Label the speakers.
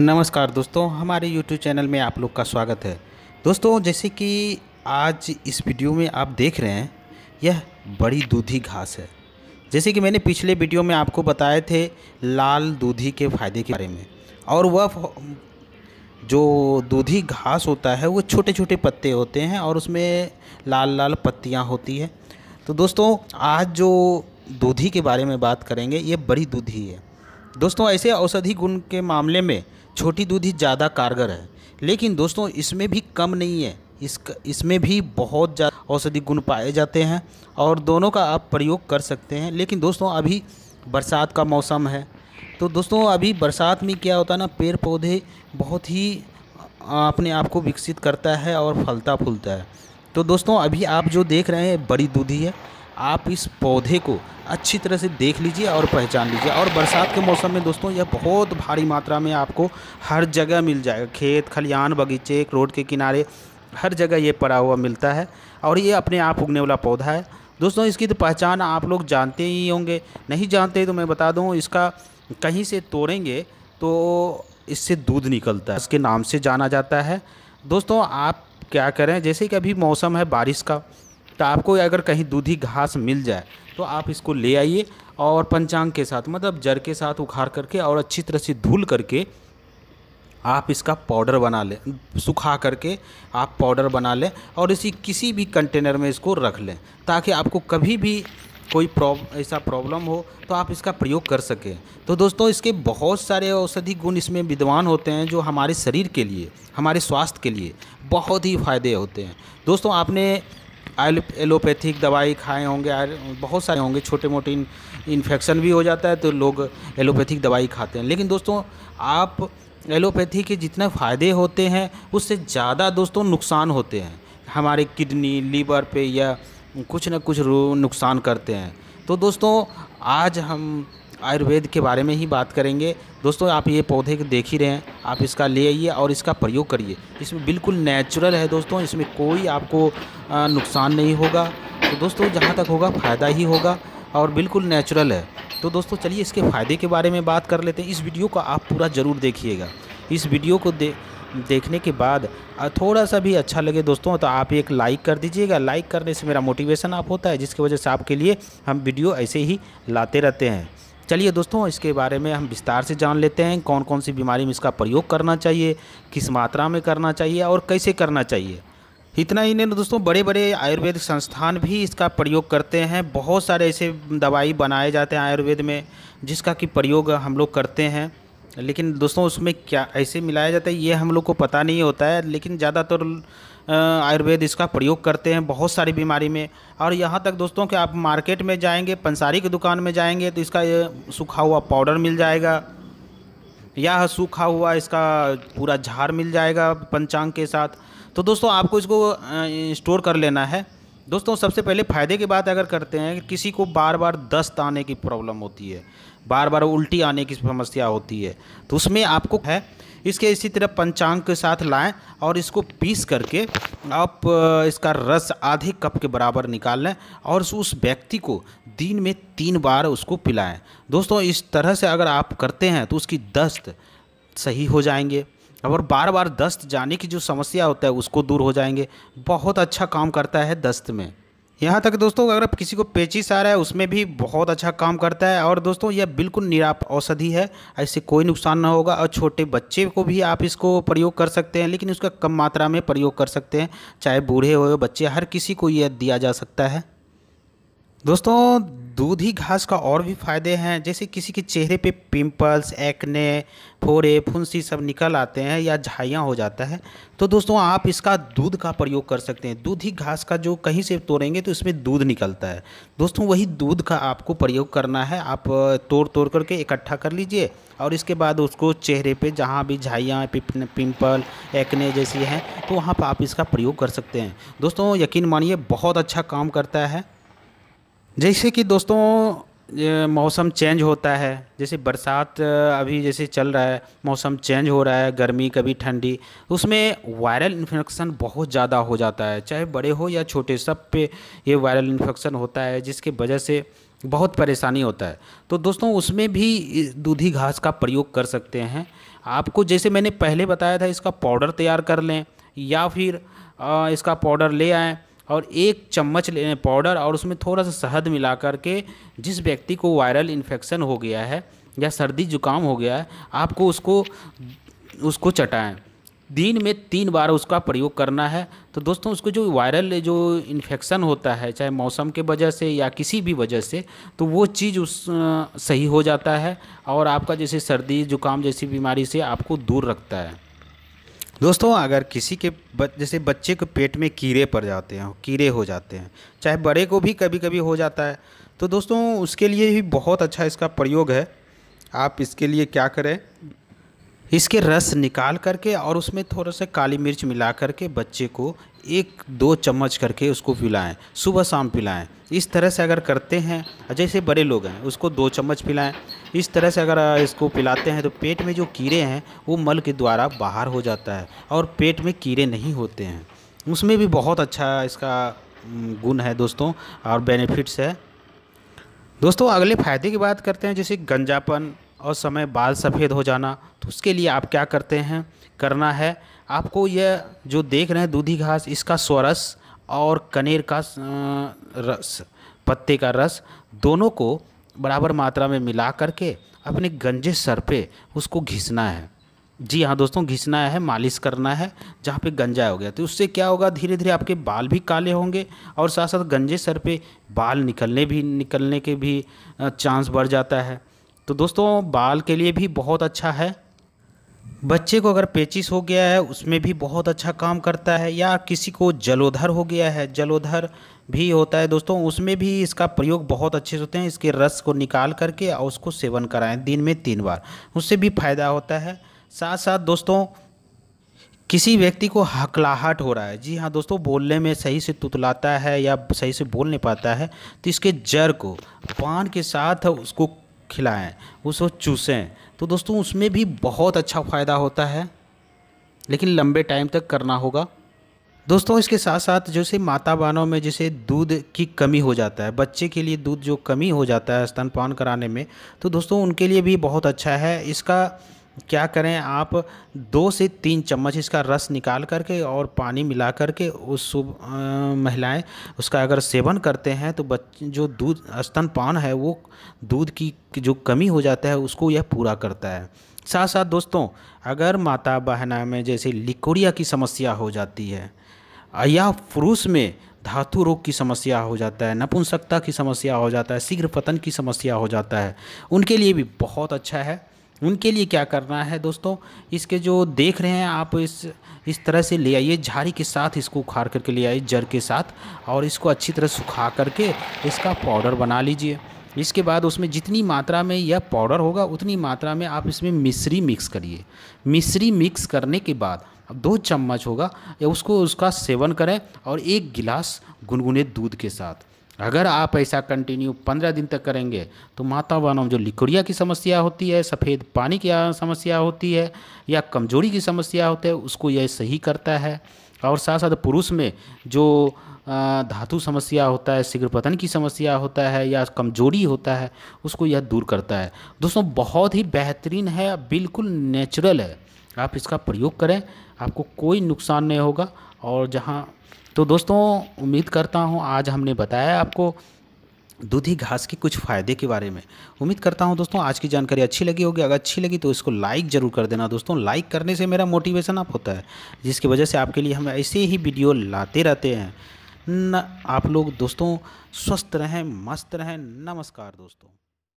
Speaker 1: नमस्कार दोस्तों हमारे YouTube चैनल में आप लोग का स्वागत है दोस्तों जैसे कि आज इस वीडियो में आप देख रहे हैं यह बड़ी दूधी घास है जैसे कि मैंने पिछले वीडियो में आपको बताए थे लाल दूधी के फायदे के बारे में और वह जो दूधी घास होता है वो छोटे छोटे पत्ते होते हैं और उसमें लाल लाल पत्तियाँ होती है तो दोस्तों आज जो दूधी के बारे में बात करेंगे ये बड़ी दूधी है दोस्तों ऐसे औषधि गुण के मामले में छोटी दूध ही ज़्यादा कारगर है लेकिन दोस्तों इसमें भी कम नहीं है इस इसमें भी बहुत ज़्यादा औषधि गुण पाए जाते हैं और दोनों का आप प्रयोग कर सकते हैं लेकिन दोस्तों अभी बरसात का मौसम है तो दोस्तों अभी बरसात में क्या होता है ना पेड़ पौधे बहुत ही अपने आप को विकसित करता है और फलता फूलता है तो दोस्तों अभी आप जो देख रहे हैं बड़ी दूधी है आप इस पौधे को अच्छी तरह से देख लीजिए और पहचान लीजिए और बरसात के मौसम में दोस्तों यह बहुत भारी मात्रा में आपको हर जगह मिल जाएगा खेत खलिहान बगीचे रोड के किनारे हर जगह ये पड़ा हुआ मिलता है और ये अपने आप उगने वाला पौधा है दोस्तों इसकी तो पहचान आप लोग जानते ही होंगे नहीं जानते तो मैं बता दूँ इसका कहीं से तोड़ेंगे तो इससे दूध निकलता है इसके नाम से जाना जाता है दोस्तों आप क्या करें जैसे कि अभी मौसम है बारिश का तो आपको अगर कहीं दूधी घास मिल जाए तो आप इसको ले आइए और पंचांग के साथ मतलब जड़ के साथ उखाड़ करके और अच्छी तरह से धुल करके आप इसका पाउडर बना लें सुखा करके आप पाउडर बना लें और इसी किसी भी कंटेनर में इसको रख लें ताकि आपको कभी भी कोई प्रॉब ऐसा प्रॉब्लम हो तो आप इसका प्रयोग कर सकें तो दोस्तों इसके बहुत सारे औषधि गुण इसमें विद्वान होते हैं जो हमारे शरीर के लिए हमारे स्वास्थ्य के लिए बहुत ही फ़ायदे होते हैं दोस्तों आपने एलोपैथिक दवाई खाए होंगे बहुत सारे होंगे छोटे मोटे इन्फेक्शन भी हो जाता है तो लोग एलोपैथिक दवाई खाते हैं लेकिन दोस्तों आप एलोपैथी के जितने फ़ायदे होते हैं उससे ज़्यादा दोस्तों नुकसान होते हैं हमारे किडनी लीवर पे या कुछ ना कुछ नुकसान करते हैं तो दोस्तों आज हम आयुर्वेद के बारे में ही बात करेंगे दोस्तों आप ये पौधे देख ही रहे हैं आप इसका ले आइए और इसका प्रयोग करिए इसमें बिल्कुल नेचुरल है दोस्तों इसमें कोई आपको नुकसान नहीं होगा तो दोस्तों जहाँ तक होगा फ़ायदा ही होगा और बिल्कुल नेचुरल है तो दोस्तों चलिए इसके फ़ायदे के बारे में बात कर लेते हैं इस वीडियो को आप पूरा ज़रूर देखिएगा इस वीडियो को दे देखने के बाद थोड़ा सा भी अच्छा लगे दोस्तों तो आप एक लाइक कर दीजिएगा लाइक करने से मेरा मोटिवेशन आप होता है जिसकी वजह से आपके लिए हम वीडियो ऐसे ही लाते रहते हैं चलिए दोस्तों इसके बारे में हम विस्तार से जान लेते हैं कौन कौन सी बीमारी में इसका प्रयोग करना चाहिए किस मात्रा में करना चाहिए और कैसे करना चाहिए इतना ही नहीं दोस्तों बड़े बड़े आयुर्वेद संस्थान भी इसका प्रयोग करते हैं बहुत सारे ऐसे दवाई बनाए जाते हैं आयुर्वेद में जिसका कि प्रयोग हम लोग करते हैं लेकिन दोस्तों उसमें क्या ऐसे मिलाया जाता है ये हम लोग को पता नहीं होता है लेकिन ज़्यादातर आयुर्वेद इसका प्रयोग करते हैं बहुत सारी बीमारी में और यहाँ तक दोस्तों कि आप मार्केट में जाएंगे पंसारी की दुकान में जाएंगे तो इसका ये सूखा हुआ पाउडर मिल जाएगा या सूखा हुआ इसका पूरा झार मिल जाएगा पंचांग के साथ तो दोस्तों आपको इसको स्टोर कर लेना है दोस्तों सबसे पहले फ़ायदे की बात अगर करते हैं किसी को बार बार दस्त आने की प्रॉब्लम होती है बार बार उल्टी आने की समस्या होती है तो उसमें आपको है इसके इसी तरह पंचांग के साथ लाएं और इसको पीस करके आप इसका रस आधे कप के बराबर निकाल लें और उस व्यक्ति को दिन में तीन बार उसको पिलाएं दोस्तों इस तरह से अगर आप करते हैं तो उसकी दस्त सही हो जाएंगे और बार बार दस्त जाने की जो समस्या होता है उसको दूर हो जाएंगे बहुत अच्छा काम करता है दस्त में यहाँ तक दोस्तों अगर किसी को पेचिस आ रहा है उसमें भी बहुत अच्छा काम करता है और दोस्तों यह बिल्कुल निराप औषधि है ऐसे कोई नुकसान ना होगा और छोटे बच्चे को भी आप इसको प्रयोग कर सकते हैं लेकिन उसका कम मात्रा में प्रयोग कर सकते हैं चाहे बूढ़े हो बच्चे हर किसी को यह दिया जा सकता है दोस्तों दूधी घास का और भी फायदे हैं जैसे किसी के चेहरे पे पिंपल्स एक्ने फोरे फुंसी सब निकल आते हैं या झाइयाँ हो जाता है तो दोस्तों आप इसका दूध का प्रयोग कर सकते हैं दूधी घास का जो कहीं से तोड़ेंगे तो इसमें दूध निकलता है दोस्तों वही दूध का आपको प्रयोग करना है आप तोड़ तोड़ करके इकट्ठा कर लीजिए और इसके बाद उसको चेहरे पर जहाँ भी झाइयाँ पिंपल एक्ने जैसी हैं तो वहाँ पर आप इसका प्रयोग कर सकते हैं दोस्तों यकीन मानिए बहुत अच्छा काम करता है जैसे कि दोस्तों मौसम चेंज होता है जैसे बरसात अभी जैसे चल रहा है मौसम चेंज हो रहा है गर्मी कभी ठंडी उसमें वायरल इन्फेक्शन बहुत ज़्यादा हो जाता है चाहे बड़े हो या छोटे सब पे ये वायरल इन्फेक्शन होता है जिसके वजह से बहुत परेशानी होता है तो दोस्तों उसमें भी दूधी घास का प्रयोग कर सकते हैं आपको जैसे मैंने पहले बताया था इसका पाउडर तैयार कर लें या फिर इसका पाउडर ले आएँ और एक चम्मच पाउडर और उसमें थोड़ा सा शहद मिला करके जिस व्यक्ति को वायरल इन्फेक्शन हो गया है या सर्दी जुकाम हो गया है आपको उसको उसको चटाएँ दिन में तीन बार उसका प्रयोग करना है तो दोस्तों उसको जो वायरल जो इन्फेक्शन होता है चाहे मौसम के वजह से या किसी भी वजह से तो वो चीज़ उस सही हो जाता है और आपका जैसे सर्दी जुकाम जैसी बीमारी से आपको दूर रखता है दोस्तों अगर किसी के जैसे बच्चे के पेट में कीड़े पड़ जाते हैं कीड़े हो जाते हैं चाहे बड़े को भी कभी कभी हो जाता है तो दोस्तों उसके लिए भी बहुत अच्छा इसका प्रयोग है आप इसके लिए क्या करें इसके रस निकाल करके और उसमें थोड़ा सा काली मिर्च मिला करके बच्चे को एक दो चम्मच करके उसको पिलाएं सुबह शाम पिलाएं इस तरह से अगर करते हैं जैसे बड़े लोग हैं उसको दो चम्मच पिलाएं इस तरह से अगर इसको पिलाते हैं तो पेट में जो कीड़े हैं वो मल के द्वारा बाहर हो जाता है और पेट में कीड़े नहीं होते हैं उसमें भी बहुत अच्छा इसका गुण है दोस्तों और बेनिफिट्स है दोस्तों अगले फ़ायदे की बात करते हैं जैसे गंजापन और समय बाल सफ़ेद हो जाना तो उसके लिए आप क्या करते हैं करना है आपको यह जो देख रहे हैं दूधी घास इसका स्वरस और कनेर का रस पत्ते का रस दोनों को बराबर मात्रा में मिला करके अपने गंजे सर पे उसको घिसना है जी हाँ दोस्तों घिसना है मालिश करना है जहाँ पे गंजा हो गया तो उससे क्या होगा धीरे धीरे आपके बाल भी काले होंगे और साथ साथ गंजे सर पे बाल निकलने भी निकलने के भी चांस बढ़ जाता है तो दोस्तों बाल के लिए भी बहुत अच्छा है बच्चे को अगर पेचिस हो गया है उसमें भी बहुत अच्छा काम करता है या किसी को जलोधर हो गया है जलोधर भी होता है दोस्तों उसमें भी इसका प्रयोग बहुत अच्छे से होते हैं इसके रस को निकाल करके और उसको सेवन कराएं दिन में तीन बार उससे भी फायदा होता है साथ साथ दोस्तों किसी व्यक्ति को हकलाहट हो रहा है जी हाँ दोस्तों बोलने में सही से तुतलाता है या सही से बोल नहीं पाता है तो इसके जड़ को पान के साथ उसको खिलाएं उसको चूसें तो दोस्तों उसमें भी बहुत अच्छा फ़ायदा होता है लेकिन लंबे टाइम तक करना होगा दोस्तों इसके साथ साथ जैसे माता बानों में जैसे दूध की कमी हो जाता है बच्चे के लिए दूध जो कमी हो जाता है स्तनपान कराने में तो दोस्तों उनके लिए भी बहुत अच्छा है इसका क्या करें आप दो से तीन चम्मच इसका रस निकाल करके और पानी मिला करके उस सुबह महिलाएं उसका अगर सेवन करते हैं तो बच्चे जो दूध स्तनपान है वो दूध की जो कमी हो जाता है उसको यह पूरा करता है साथ साथ दोस्तों अगर माता बहना में जैसे लिकोरिया की समस्या हो जाती है या पुरुष में धातु रोग की समस्या हो जाता है नपुंसकता की समस्या हो जाता है शीघ्र पतन की समस्या हो जाता है उनके लिए भी बहुत अच्छा है उनके लिए क्या करना है दोस्तों इसके जो देख रहे हैं आप इस इस तरह से ले आइए झाड़ी के साथ इसको उखाड़ करके ले आइए जड़ के साथ और इसको अच्छी तरह सुखा करके इसका पाउडर बना लीजिए इसके बाद उसमें जितनी मात्रा में यह पाउडर होगा उतनी मात्रा में आप इसमें मिश्री मिक्स करिए मिश्री मिक्स करने के बाद दो चम्मच होगा या उसको उसका सेवन करें और एक गिलास गुनगुने दूध के साथ अगर आप ऐसा कंटिन्यू पंद्रह दिन तक करेंगे तो माता वाहनों जो लिकुड़िया की समस्या होती है सफ़ेद पानी की समस्या होती है या कमजोरी की समस्या होती है उसको यह सही करता है और साथ साथ पुरुष में जो धातु समस्या होता है शीघ्र पतन की समस्या होता है या कमजोरी होता है उसको यह दूर करता है दोस्तों बहुत ही बेहतरीन है बिल्कुल नेचुरल है आप इसका प्रयोग करें आपको कोई नुकसान नहीं होगा और जहाँ तो दोस्तों उम्मीद करता हूँ आज हमने बताया आपको दूधी घास के कुछ फ़ायदे के बारे में उम्मीद करता हूँ दोस्तों आज की जानकारी अच्छी लगी होगी अगर अच्छी लगी तो इसको लाइक ज़रूर कर देना दोस्तों लाइक करने से मेरा मोटिवेशन अप होता है जिसकी वजह से आपके लिए हम ऐसे ही वीडियो लाते रहते हैं न आप लोग दोस्तों स्वस्थ रहें मस्त रहें नमस्कार दोस्तों